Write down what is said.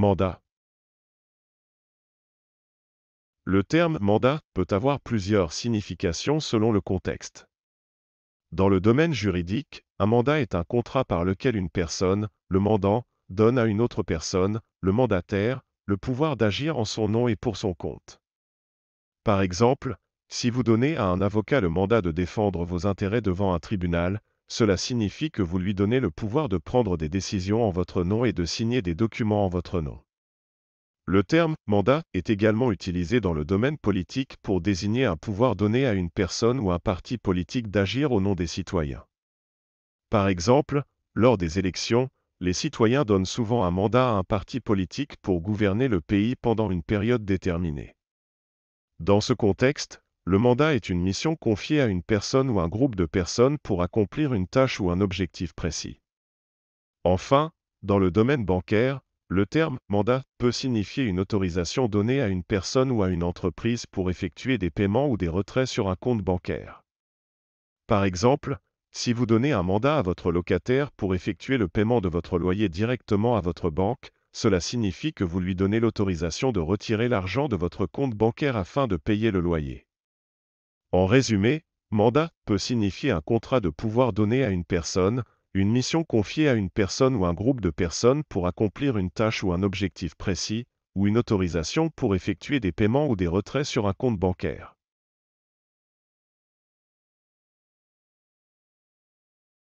Mandat. Le terme mandat peut avoir plusieurs significations selon le contexte. Dans le domaine juridique, un mandat est un contrat par lequel une personne, le mandant, donne à une autre personne, le mandataire, le pouvoir d'agir en son nom et pour son compte. Par exemple, si vous donnez à un avocat le mandat de défendre vos intérêts devant un tribunal, cela signifie que vous lui donnez le pouvoir de prendre des décisions en votre nom et de signer des documents en votre nom. Le terme mandat est également utilisé dans le domaine politique pour désigner un pouvoir donné à une personne ou un parti politique d'agir au nom des citoyens. Par exemple, lors des élections, les citoyens donnent souvent un mandat à un parti politique pour gouverner le pays pendant une période déterminée. Dans ce contexte, le mandat est une mission confiée à une personne ou un groupe de personnes pour accomplir une tâche ou un objectif précis. Enfin, dans le domaine bancaire, le terme mandat peut signifier une autorisation donnée à une personne ou à une entreprise pour effectuer des paiements ou des retraits sur un compte bancaire. Par exemple, si vous donnez un mandat à votre locataire pour effectuer le paiement de votre loyer directement à votre banque, cela signifie que vous lui donnez l'autorisation de retirer l'argent de votre compte bancaire afin de payer le loyer. En résumé, mandat peut signifier un contrat de pouvoir donné à une personne, une mission confiée à une personne ou un groupe de personnes pour accomplir une tâche ou un objectif précis, ou une autorisation pour effectuer des paiements ou des retraits sur un compte bancaire.